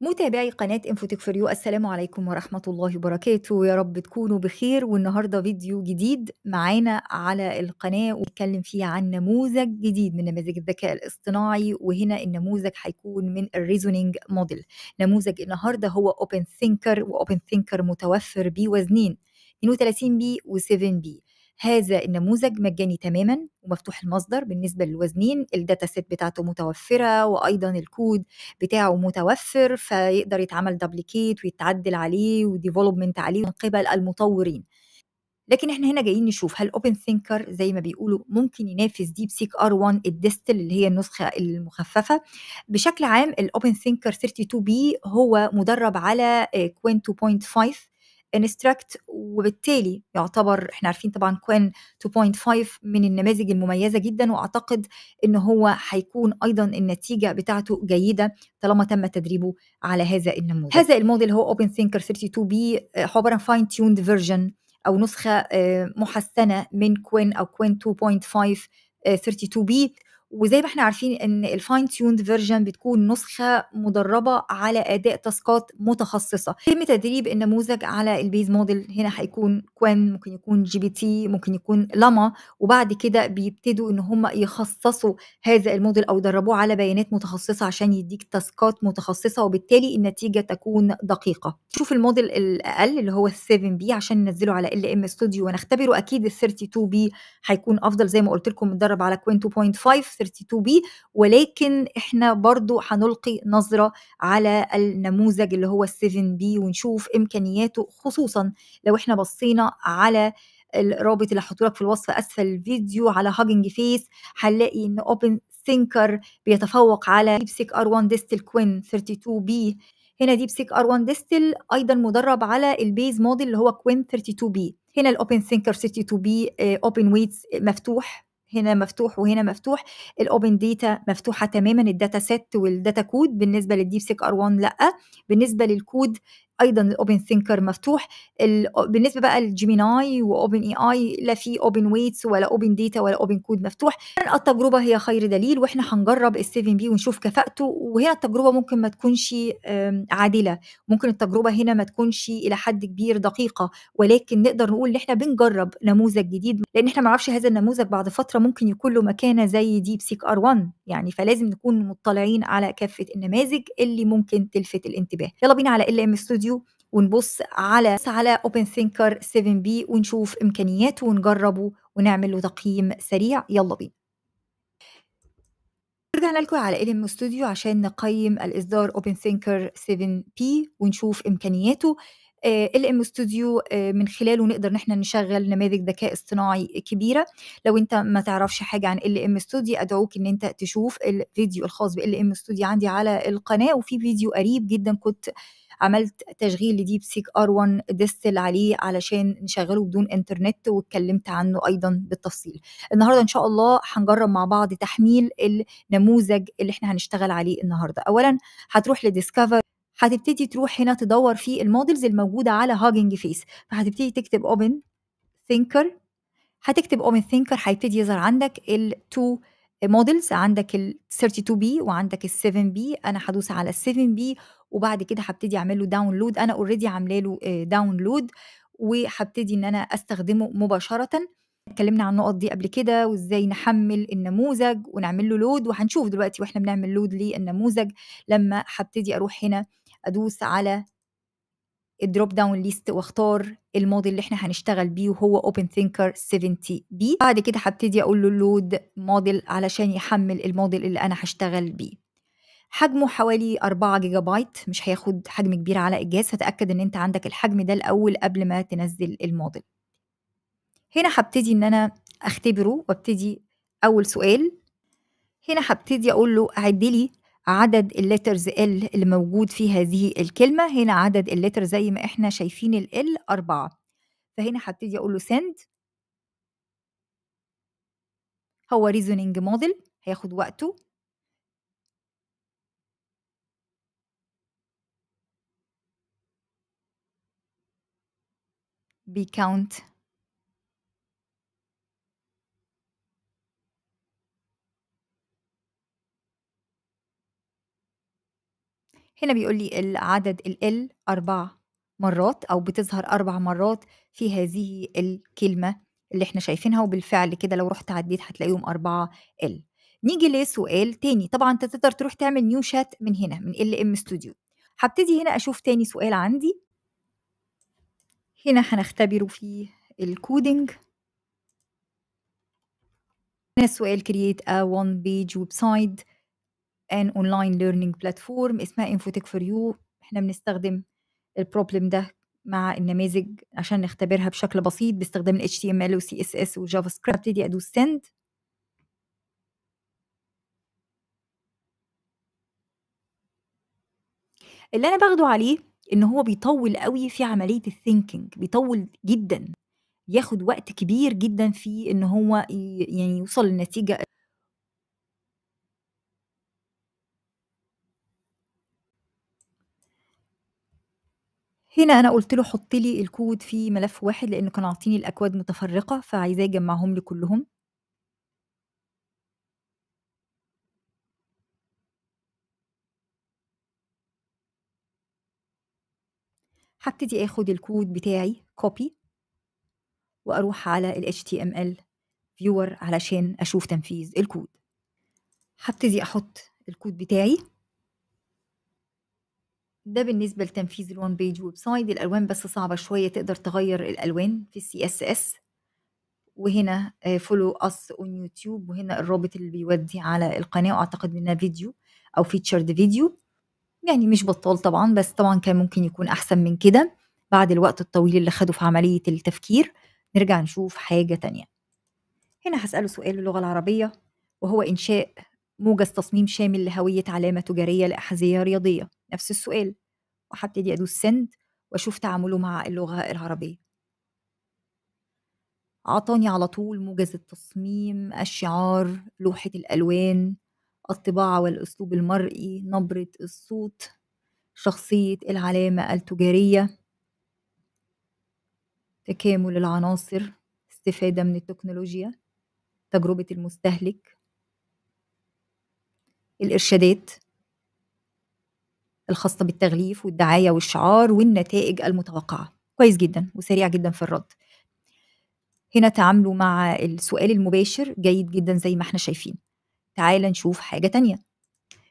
متابعي قناة انفوتك فور يو السلام عليكم ورحمة الله وبركاته يا رب تكونوا بخير والنهاردة فيديو جديد معانا على القناة ونتكلم فيه عن نموذج جديد من نماذج الذكاء الاصطناعي وهنا النموذج هيكون من الريزونينج موديل نموذج النهاردة هو اوبن ثينكر واوبن ثينكر متوفر بوزنين 32 بي و7 بي هذا النموذج مجاني تماما ومفتوح المصدر بالنسبه للوزنين الداتا سيت بتاعته متوفره وايضا الكود بتاعه متوفر فيقدر يتعمل دبليكيت ويتعدل عليه وديفلوبمنت عليه من قبل المطورين لكن احنا هنا جايين نشوف هل اوبن ثينكر زي ما بيقولوا ممكن ينافس ديب سيك ار 1 الديستل اللي هي النسخه المخففه بشكل عام الاوبن ثينكر 32 بي هو مدرب على كوين آه، 2.5 انستراكت وبالتالي يعتبر احنا عارفين طبعا كوين 2.5 من النماذج المميزه جدا واعتقد ان هو هيكون ايضا النتيجه بتاعته جيده طالما تم تدريبه على هذا النموذج هذا الموديل هو اوبن ثينكر 32 بي هو عباره عن فاين تيوند فيرجن او نسخه آه، محسنه من كوين او كوين 2.5 32 بي وزي ما احنا عارفين ان الفاين تيوند فيرجن بتكون نسخه مدربه على اداء تاسكات متخصصه يتم تدريب النموذج على البيز موديل هنا هيكون كوان ممكن يكون جي بي تي ممكن يكون لاما وبعد كده بيبتدوا ان هم يخصصوا هذا الموديل او يدربوه على بيانات متخصصه عشان يديك تاسكات متخصصه وبالتالي النتيجه تكون دقيقه شوف الموديل الاقل اللي هو ال 7 بي عشان ننزله على ال ام ستوديو ونختبره اكيد ال 32 بي هيكون افضل زي ما قلت لكم متدرب على كوين 2.5 32 بي ولكن احنا برضو هنلقي نظرة على النموذج اللي هو ال 7 بي ونشوف امكانياته خصوصا لو احنا بصينا على الرابط اللي هحطه لك في الوصف اسفل الفيديو على هاجنج فيس هنلاقي ان اوبن ثينكر بيتفوق على ديبسيك ار 1 ديستل كوين 32 بي هنا ديبسيك ار 1 ديستل ايضا مدرب على البيز موديل اللي هو كوين 32 بي هنا الاوبن ثينكر 32 بي اوبن ويتس مفتوح هنا مفتوح وهنا مفتوح الاوبن داتا مفتوحه تماما الداتا سيت والداتا كود بالنسبه للديب سيك ار 1 لا بالنسبه للكود ايضا الاوبن ثينكر مفتوح بالنسبه بقى للجيميناي واوبن اي اي لا في اوبن ويتس ولا اوبن داتا ولا اوبن كود مفتوح التجربه هي خير دليل واحنا هنجرب ال7 بي ونشوف كفاءته وهنا التجربه ممكن ما تكونش عادله ممكن التجربه هنا ما تكونش الى حد كبير دقيقه ولكن نقدر نقول ان احنا بنجرب نموذج جديد لان احنا ما نعرفش هذا النموذج بعد فتره ممكن يكون له مكانه زي ديب سيك ار 1 يعني فلازم نكون مطلعين على كافه النماذج اللي ممكن تلفت الانتباه يلا بينا على ال ام ستوديو فيديو ونبص على على اوبن ثينكر 7 بي ونشوف امكانياته ونجربه ونعمل له تقييم سريع يلا بينا رجعنا لكم على ال ام ستوديو عشان نقيم الاصدار اوبن ثينكر 7 بي ونشوف امكانياته آه، ال ام ستوديو آه، من خلاله نقدر ان احنا نشغل نماذج ذكاء اصطناعي كبيره لو انت ما تعرفش حاجه عن ال ام ستوديو ادعوك ان انت تشوف الفيديو الخاص بال ام ستوديو عندي على القناه وفي فيديو قريب جدا كنت عملت تشغيل لديب سيك ار 1 ديستل عليه علشان نشغله بدون انترنت واتكلمت عنه ايضا بالتفصيل النهارده ان شاء الله هنجرب مع بعض تحميل النموذج اللي احنا هنشتغل عليه النهارده اولا هتروح لديسكفر هتبتدي تروح هنا تدور في المودلز الموجوده على هاجنج فيس فهتبتدي تكتب اوبن ثينكر هتكتب اوبن ثينكر هيبتدي يظهر عندك التو مودلز عندك ال 32 بي وعندك ال 7 بي انا هدوس على ال 7 بي وبعد كده هبتدي اعمل له داونلود انا اوريدي عامله له داونلود وهبتدي ان انا استخدمه مباشره اتكلمنا عن النقط دي قبل كده وازاي نحمل النموذج ونعمل له لود وهنشوف دلوقتي واحنا بنعمل لود للنموذج لما هبتدي اروح هنا ادوس على الدروب داون ليست واختار الموديل اللي احنا هنشتغل بيه وهو اوبن ثينكر 70 بي بعد كده هبتدي اقول له لود موديل علشان يحمل الموديل اللي انا هشتغل بيه حجمه حوالي 4 جيجا بايت مش هياخد حجم كبير على الجهاز هتأكد ان انت عندك الحجم ده الأول قبل ما تنزل الموديل هنا هبتدي ان انا اختبره وابتدي اول سؤال هنا هبتدي اقول له عد لي عدد الليترز ال اللي موجود في هذه الكلمه هنا عدد اللتر زي ما احنا شايفين ال أربعة فهنا هبتدي اقول له send هو ريزونينج موديل هياخد وقته بيكاونت هنا بيقول لي العدد ال أربع مرات أو بتظهر أربع مرات في هذه الكلمة اللي احنا شايفينها وبالفعل كده لو رحت عديت هتلاقيهم أربعة ال نيجي لسؤال تاني طبعا انت تقدر تروح تعمل نيو شات من هنا من ال ام ستوديو هبتدي هنا اشوف تاني سؤال عندي هنا هنختبر فيه الكودينج هنا السؤال create a one page website an online learning platform اسمها انفوتك فور يو احنا بنستخدم البروبلم ده مع النماذج عشان نختبرها بشكل بسيط باستخدام ال HTML و CSS و JavaScript ابتدي ادوس send اللي انا باخده عليه ان هو بيطول قوي في عمليه الثينكينج بيطول جدا ياخد وقت كبير جدا في ان هو يعني يوصل للنتيجه هنا انا قلت له حط لي الكود في ملف واحد لانه كان عاطيني الاكواد متفرقه فعايزاه يجمعهم لي كلهم هبتدي اخد الكود بتاعي كوبي واروح على ال HTML فيور علشان اشوف تنفيذ الكود هبتدي احط الكود بتاعي ده بالنسبه لتنفيذ الوان بيج ويب سايت الالوان بس صعبه شويه تقدر تغير الالوان في السي اس اس وهنا فولو اس اون يوتيوب وهنا الرابط اللي بيودي على القناه واعتقد انها فيديو او فيتشرد فيديو يعني مش بطال طبعا بس طبعا كان ممكن يكون أحسن من كده بعد الوقت الطويل اللي خده في عملية التفكير نرجع نشوف حاجة تانية هنا هسأله سؤال اللغة العربية وهو إنشاء موجز تصميم شامل لهوية علامة تجارية لأحذية رياضية نفس السؤال وهبتدي أدوس سند وأشوف تعامله مع اللغة العربية عطاني على طول موجز التصميم الشعار لوحة الألوان الطباعة والأسلوب المرئي نبرة الصوت شخصية العلامة التجارية تكامل العناصر استفادة من التكنولوجيا تجربة المستهلك الإرشادات الخاصة بالتغليف والدعاية والشعار والنتائج المتوقعة كويس جدا وسريع جدا في الرد هنا تعاملوا مع السؤال المباشر جيد جدا زي ما احنا شايفين تعال نشوف حاجه تانية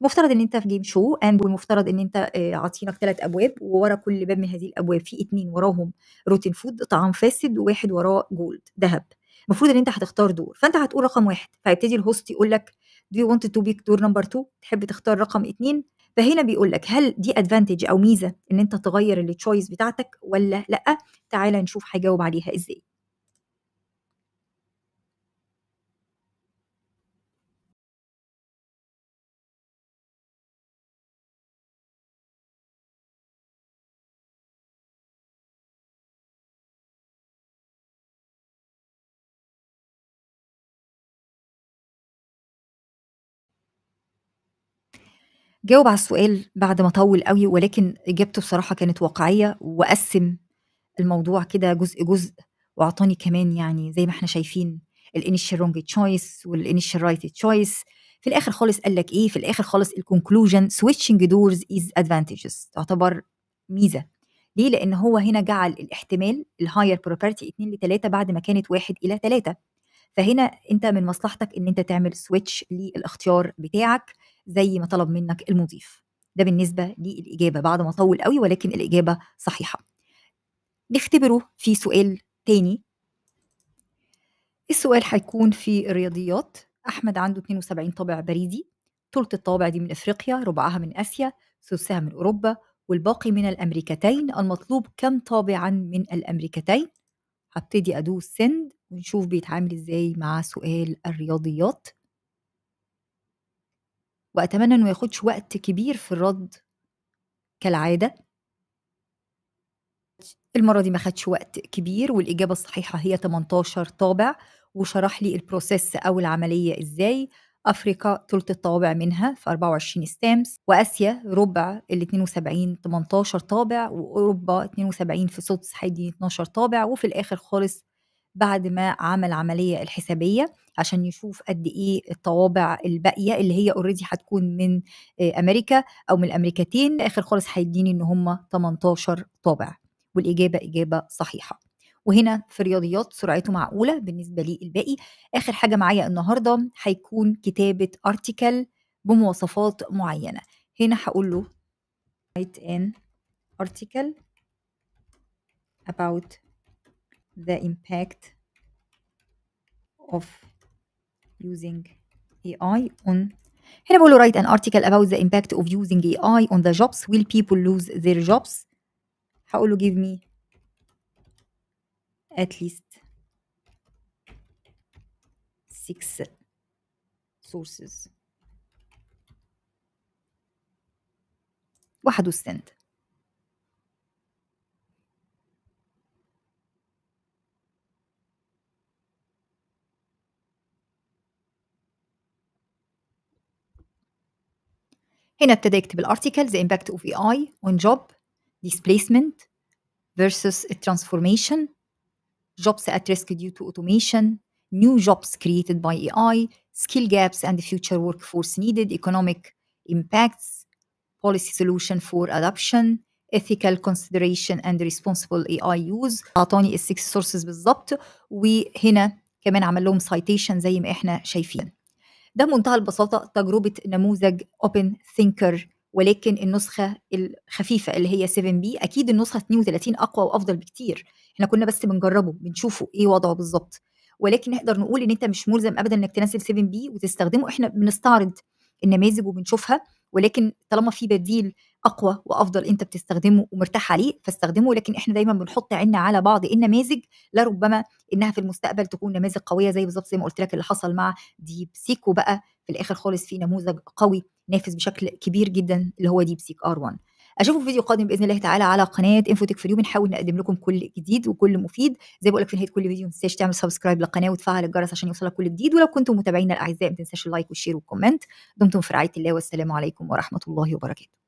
المفترض ان انت في جيم شو اند والمفترض ان انت آه، عاطينك ثلاث ابواب وورا كل باب من هذه الابواب في اتنين وراهم روتين فود طعام فاسد وواحد وراه جولد ذهب المفروض ان انت هتختار دور فانت هتقول رقم واحد فيبتدي الهوست يقول لك do you want to بيك دور نمبر 2 تحب تختار رقم اتنين فهنا بيقول لك هل دي ادفانتج او ميزه ان انت تغير التشويس بتاعتك ولا لا تعالى نشوف هيجاوب عليها ازاي جاوب على السؤال بعد ما طوّل قوي ولكن إجابته بصراحة كانت واقعية، وقسّم الموضوع كده جزء، جزء، وأعطاني كمان يعني زي ما إحنا شايفين الانيشال رونج تشويس والانيشال رايت تشويس في الآخر خالص قال لك إيه، في الآخر خالص الكونكلوجن سويتشنج دورز از ادفانتجز تعتبر ميزة، ليه؟ لأن هو هنا جعل الاحتمال الهاير بروبرتي 2 ل 3 بعد ما كانت 1 إلى 3 فهنا أنت من مصلحتك إن أنت تعمل سويتش للاختيار بتاعك زي ما طلب منك المضيف ده بالنسبة للإجابة بعد ما طول قوي ولكن الإجابة صحيحة نختبره في سؤال تاني السؤال هيكون في الرياضيات أحمد عنده 72 طابع بريدي ثلث الطوابع دي من أفريقيا ربعها من آسيا ثلثها من أوروبا والباقي من الأمريكتين المطلوب كم طابعا من الأمريكتين هبتدي أدوس سند ونشوف بيتعامل إزاي مع سؤال الرياضيات وأتمنى إنه ياخدش وقت كبير في الرد كالعادة المرة دي ما خدش وقت كبير والإجابة الصحيحة هي 18 طابع وشرح لي البروسيس أو العملية إزاي أفريقيا تلت الطوابع منها في 24 ستامس وآسيا ربع ال 72 18 طابع وأوروبا 72 في سوتس حيدي 12 طابع وفي الآخر خالص بعد ما عمل عملية الحسابية عشان يشوف قد ايه الطوابع الباقيه اللي هي اوريدي هتكون من آه، امريكا او من الامريكتين اخر خالص هيديني ان هم 18 طابع والاجابه اجابه صحيحه وهنا في الرياضيات سرعته معقوله بالنسبه لي الباقي اخر حاجه معايا النهارده هيكون كتابه ارتكل بمواصفات معينه هنا هقول له write an article about the impact of using AI on هنا بقول write an article about the impact of using AI on the jobs will people lose their jobs هقول you give me at least six sources واحد والسند هنا ابتدى يكتب الارتيكل the impact of AI on job displacement versus transformation jobs at risk due to automation new jobs created by AI skill gaps and the future workforce needed economic impacts policy solution for adoption ethical consideration and responsible AI use اعطاني السكس سورسز بالظبط وهنا كمان عمل لهم citation زي ما احنا شايفين ده منتهى البساطه تجربه نموذج اوبن ثينكر ولكن النسخه الخفيفه اللي هي 7 بي اكيد النسخه 32 اقوى وافضل بكتير احنا كنا بس بنجربه بنشوفه ايه وضعه بالظبط ولكن نقدر نقول ان انت مش ملزم ابدا انك تنزل 7 بي وتستخدمه احنا بنستعرض النماذج وبنشوفها ولكن طالما في بديل اقوى وافضل انت بتستخدمه ومرتاح عليه فاستخدمه لكن احنا دايما بنحط عنا على بعض النماذج لربما انها في المستقبل تكون نماذج قويه زي بالظبط زي ما قلت لك اللي حصل مع ديب سيك وبقى في الاخر خالص في نموذج قوي نافس بشكل كبير جدا اللي هو ديب سيك ار 1 اشوفكم في فيديو قادم باذن الله تعالى على قناه انفوتك في اليوم بنحاول نقدم لكم كل جديد وكل مفيد زي بقول لك في نهايه كل فيديو ما تنساش تعمل سبسكرايب للقناه وتفعل الجرس عشان يوصلك كل جديد ولو كنتم متابعينا الاعزاء ما تنساش اللايك والشير والكومنت دمتم في رعايه الله والسلام عليكم ورحمه الله وبركاته